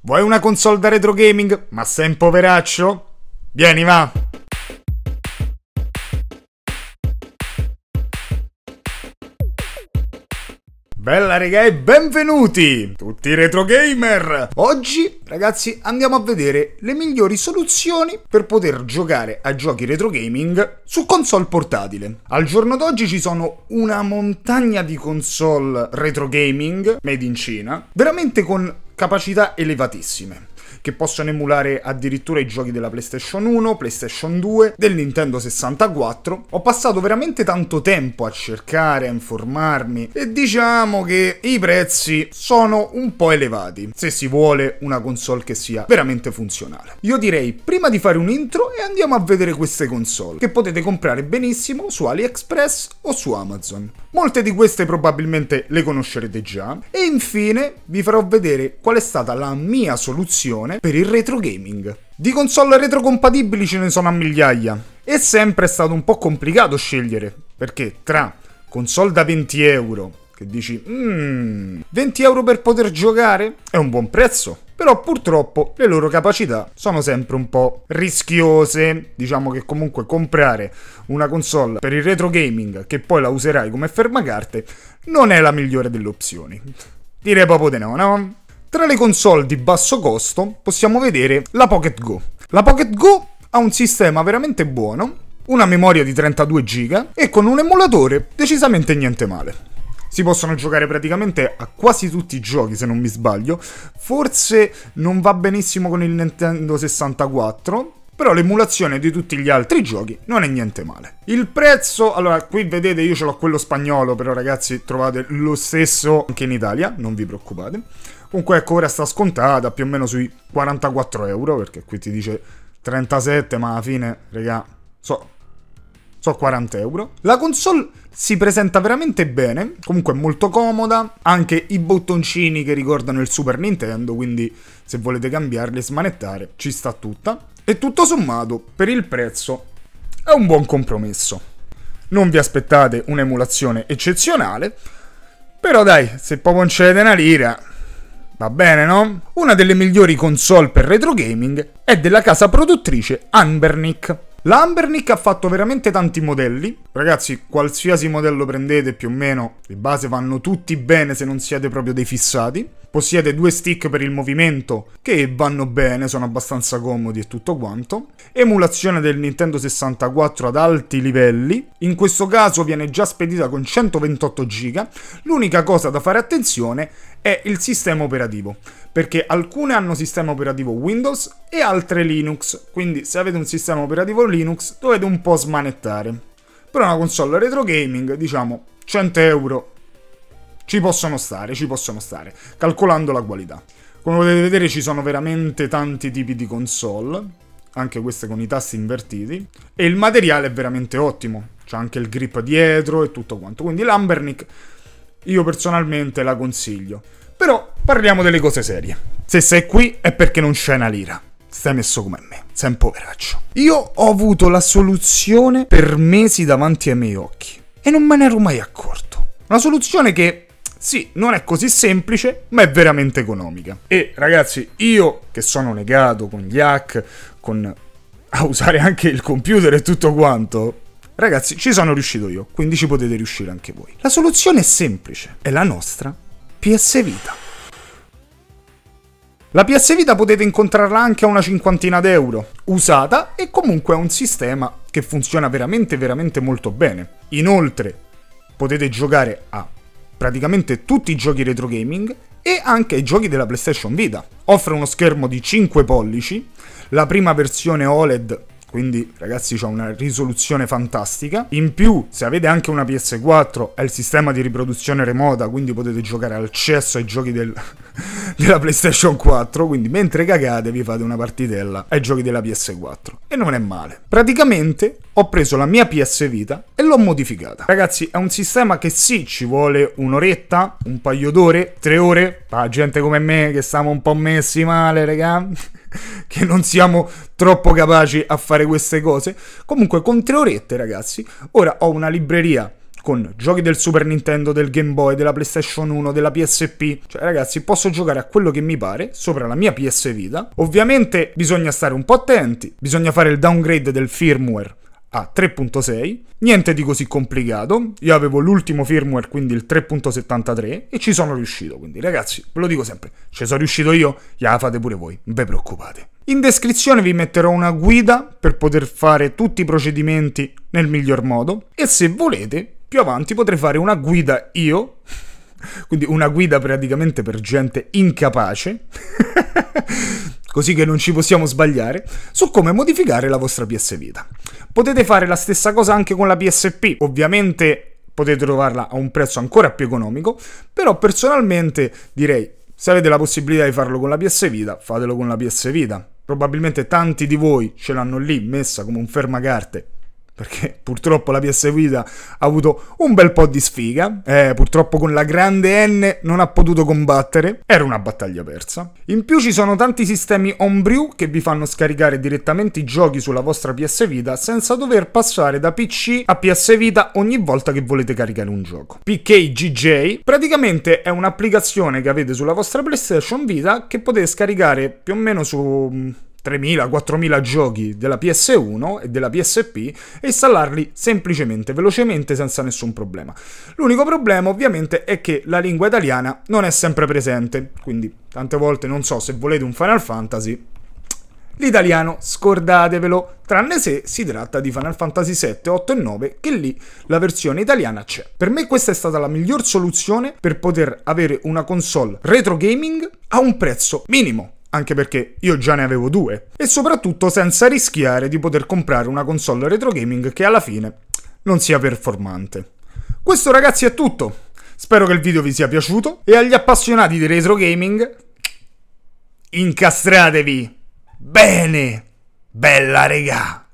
Vuoi una console da retro gaming, ma sei un poveraccio? Vieni, va! Bella regà e benvenuti tutti i retro gamer! Oggi ragazzi andiamo a vedere le migliori soluzioni per poter giocare a giochi retro gaming su console portatile. Al giorno d'oggi ci sono una montagna di console retro gaming made in Cina, veramente con capacità elevatissime che possono emulare addirittura i giochi della PlayStation 1, PlayStation 2, del Nintendo 64. Ho passato veramente tanto tempo a cercare, a informarmi e diciamo che i prezzi sono un po' elevati se si vuole una console che sia veramente funzionale. Io direi prima di fare un intro e andiamo a vedere queste console che potete comprare benissimo su AliExpress o su Amazon. Molte di queste probabilmente le conoscerete già. E infine vi farò vedere qual è stata la mia soluzione per il retro gaming. Di console retrocompatibili ce ne sono a migliaia. E sempre è stato un po' complicato scegliere, perché tra console da 20 euro che dici, mmm, 20 euro per poter giocare? È un buon prezzo. Però purtroppo le loro capacità sono sempre un po' rischiose. Diciamo che comunque comprare una console per il retro gaming che poi la userai come fermacarte non è la migliore delle opzioni. Direi proprio di no, no? Tra le console di basso costo possiamo vedere la Pocket Go. La Pocket Go ha un sistema veramente buono, una memoria di 32 GB e con un emulatore decisamente niente male. Si possono giocare praticamente a quasi tutti i giochi, se non mi sbaglio. Forse non va benissimo con il Nintendo 64, però l'emulazione di tutti gli altri giochi non è niente male. Il prezzo, allora qui vedete io ce l'ho quello spagnolo, però ragazzi trovate lo stesso anche in Italia, non vi preoccupate. Comunque ecco ora sta scontata più o meno sui 44 euro, perché qui ti dice 37, ma alla fine, regà, so, So 40 euro. La console si presenta veramente bene, comunque è molto comoda, anche i bottoncini che ricordano il Super Nintendo, quindi se volete cambiarli e smanettare ci sta tutta. E tutto sommato, per il prezzo, è un buon compromesso. Non vi aspettate un'emulazione eccezionale, però dai, se poi concedete una lira, Va bene, no? Una delle migliori console per retro gaming è della casa produttrice Ambernic. Lambernick ha fatto veramente tanti modelli. Ragazzi, qualsiasi modello prendete più o meno, di base vanno tutti bene se non siete proprio dei fissati. Possiede due stick per il movimento che vanno bene, sono abbastanza comodi e tutto quanto. Emulazione del Nintendo 64 ad alti livelli. In questo caso viene già spedita con 128 giga. L'unica cosa da fare attenzione è il sistema operativo, perché alcune hanno sistema operativo Windows e altre Linux, quindi se avete un sistema operativo Linux dovete un po' smanettare. Per una console retro gaming, diciamo, 100 euro ci possono stare, ci possono stare, calcolando la qualità. Come potete vedere ci sono veramente tanti tipi di console, anche queste con i tasti invertiti, e il materiale è veramente ottimo, c'è anche il grip dietro e tutto quanto, quindi l'Ambernic io personalmente la consiglio. Però parliamo delle cose serie. Se sei qui è perché non c'è una lira. Stai messo come me, sei un poveraccio. Io ho avuto la soluzione per mesi davanti ai miei occhi e non me ne ero mai accorto. Una soluzione che sì, non è così semplice, ma è veramente economica. E ragazzi, io che sono legato con gli hack, con a usare anche il computer e tutto quanto, Ragazzi, ci sono riuscito io, quindi ci potete riuscire anche voi. La soluzione è semplice, è la nostra PS Vita. La PS Vita potete incontrarla anche a una cinquantina d'euro, usata e comunque è un sistema che funziona veramente veramente molto bene. Inoltre potete giocare a praticamente tutti i giochi retro gaming e anche ai giochi della PlayStation Vita. Offre uno schermo di 5 pollici, la prima versione OLED quindi ragazzi c'è una risoluzione fantastica. In più, se avete anche una PS4, è il sistema di riproduzione remota, quindi potete giocare al cesso ai giochi del... della PlayStation 4, quindi mentre cagate vi fate una partitella ai giochi della PS4. E non è male. Praticamente ho preso la mia PS Vita e l'ho modificata. Ragazzi, è un sistema che sì, ci vuole un'oretta, un paio d'ore, tre ore, la ah, gente come me che stiamo un po' messi male, raga. che non siamo troppo capaci a fare queste cose. Comunque, con tre orette, ragazzi, ora ho una libreria con giochi del Super Nintendo, del Game Boy, della PlayStation 1, della PSP. Cioè, ragazzi, posso giocare a quello che mi pare sopra la mia PS Vita. Ovviamente bisogna stare un po' attenti, bisogna fare il downgrade del firmware a 3.6, niente di così complicato, io avevo l'ultimo firmware quindi il 3.73 e ci sono riuscito, quindi ragazzi ve lo dico sempre, ci sono riuscito io, la fate pure voi, non vi preoccupate. In descrizione vi metterò una guida per poter fare tutti i procedimenti nel miglior modo e se volete più avanti potrei fare una guida io, quindi una guida praticamente per gente incapace così che non ci possiamo sbagliare, su come modificare la vostra PS Vita. Potete fare la stessa cosa anche con la PSP, ovviamente potete trovarla a un prezzo ancora più economico, però personalmente direi se avete la possibilità di farlo con la PS Vita, fatelo con la PS Vita. Probabilmente tanti di voi ce l'hanno lì messa come un fermacarte perché purtroppo la PS Vita ha avuto un bel po' di sfiga, eh, purtroppo con la grande N non ha potuto combattere, era una battaglia persa. In più ci sono tanti sistemi homebrew che vi fanno scaricare direttamente i giochi sulla vostra PS Vita senza dover passare da PC a PS Vita ogni volta che volete caricare un gioco. PKGJ praticamente è un'applicazione che avete sulla vostra PlayStation Vita che potete scaricare più o meno su mm, 3.000-4.000 giochi della PS1 e della PSP e installarli semplicemente, velocemente, senza nessun problema. L'unico problema ovviamente è che la lingua italiana non è sempre presente, quindi tante volte non so se volete un Final Fantasy, l'italiano scordatevelo, tranne se si tratta di Final Fantasy 7, 8 e 9, che lì la versione italiana c'è. Per me questa è stata la miglior soluzione per poter avere una console retro gaming a un prezzo minimo anche perché io già ne avevo due, e soprattutto senza rischiare di poter comprare una console retro gaming che alla fine non sia performante. Questo ragazzi è tutto, spero che il video vi sia piaciuto e agli appassionati di retro gaming incastratevi bene, bella regà!